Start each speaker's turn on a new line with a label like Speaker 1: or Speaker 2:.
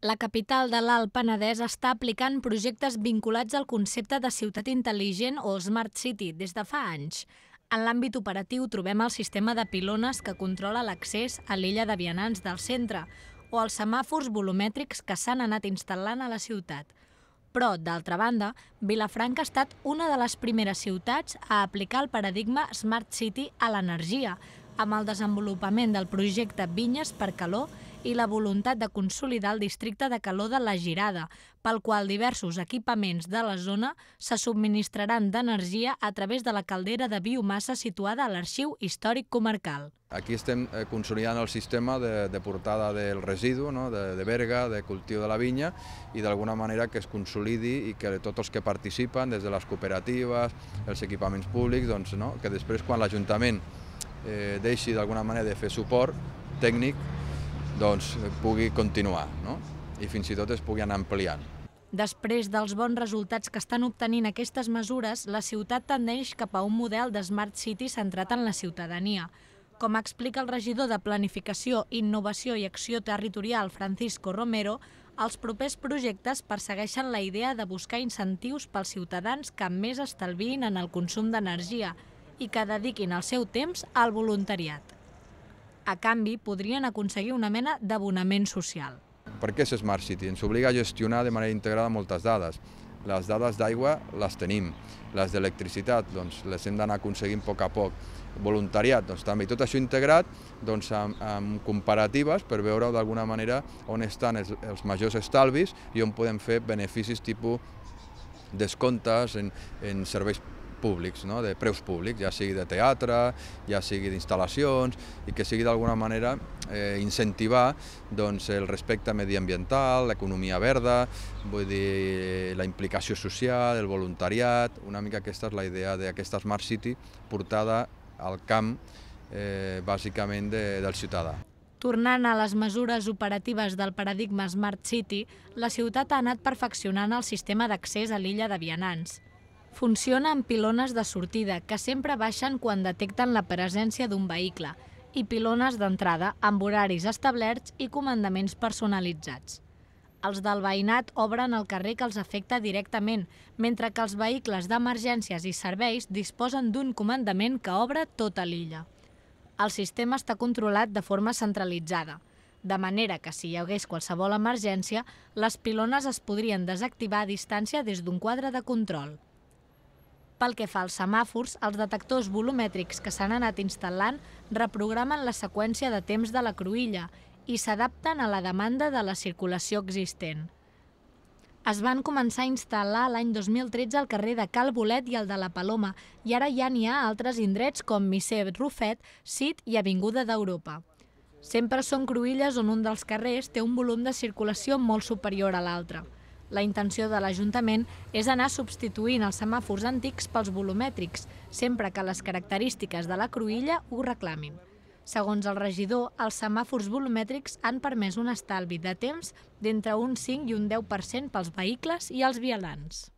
Speaker 1: La capital de l'Alt Penedès està aplicant projectes vinculats al concepte de ciutat intel·ligent o Smart City des de fa anys. En l'àmbit operatiu trobem el sistema de pilones que controla l'accés a l'illa de vianants del centre o els semàfors volumètrics que s'han anat instal·lant a la ciutat. Però, d'altra banda, Vilafranca ha estat una de les primeres ciutats a aplicar el paradigma Smart City a l'energia, amb el desenvolupament del projecte Vinyes per Calor i la voluntat de consolidar el districte de calor de la Girada, pel qual diversos equipaments de la zona se subministraran d'energia a través de la caldera de biomassa situada a l'Arxiu Històric Comarcal.
Speaker 2: Aquí estem eh, consolidant el sistema de, de portada del residu, no? de, de verga, de cultiu de la vinya, i d'alguna manera que es consolidi i que tots els que participen, des de les cooperatives, els equipaments públics, doncs, no? que després quan l'Ajuntament eh, deixi d'alguna manera de fer suport tècnic, doncs eh, pugui continuar no? i fins i tot es pugui anar ampliant.
Speaker 1: Després dels bons resultats que estan obtenint aquestes mesures, la ciutat tendeix cap a un model de Smart City centrat en la ciutadania. Com explica el regidor de Planificació, Innovació i Acció Territorial, Francisco Romero, els propers projectes persegueixen la idea de buscar incentius pels ciutadans que més estalviïn en el consum d'energia, i que dediquin el seu temps al voluntariat. A canvi, podrien aconseguir una mena d'abonament social.
Speaker 2: Per què és Smart City? Ens obliga a gestionar de manera integrada moltes dades. Les dades d'aigua les tenim, les d'electricitat doncs, les hem d'anar aconseguint a poc a poc, voluntariat doncs, també, tot això integrat doncs, amb, amb comparatives per veure d'alguna manera on estan els, els majors estalvis i on podem fer beneficis tipus descomptes en, en serveis públics, no? de preus públics, ja sigui de teatre, ja sigui d'instal·lacions, i que sigui d'alguna manera eh, incentivar doncs, el respecte mediambiental, l'economia verda, vull dir, la implicació social, el voluntariat, una mica aquesta és la idea d'aquesta Smart City portada al camp eh, bàsicament de, del ciutadà.
Speaker 1: Tornant a les mesures operatives del paradigma Smart City, la ciutat ha anat perfeccionant el sistema d'accés a l'illa de Vianants. Funciona amb pilones de sortida, que sempre baixen quan detecten la presència d'un vehicle, i pilones d'entrada amb horaris establerts i comandaments personalitzats. Els del veïnat obren el carrer que els afecta directament, mentre que els vehicles d'emergències i serveis disposen d'un comandament que obre tota l'illa. El sistema està controlat de forma centralitzada, de manera que si hi hagués qualsevol emergència, les pilones es podrien desactivar a distància des d'un quadre de control. Pel que fa als semàfors, els detectors volumètrics que s'han anat instal·lant reprogramen la seqüència de temps de la cruïlla i s'adapten a la demanda de la circulació existent. Es van començar a instal·lar l'any 2013 al carrer de Cal Bolet i al de la Paloma i ara ja n'hi ha altres indrets com Misset, Rufet, Cid i Avinguda d'Europa. Sempre són cruïlles on un dels carrers té un volum de circulació molt superior a l'altre. La intenció de l'Ajuntament és anar substituint els semàfors antics pels volumètrics, sempre que les característiques de la cruïlla ho reclamin. Segons el regidor, els semàfors volumètrics han permès un estalvi de temps d'entre un 5 i un 10% pels vehicles i els vialants.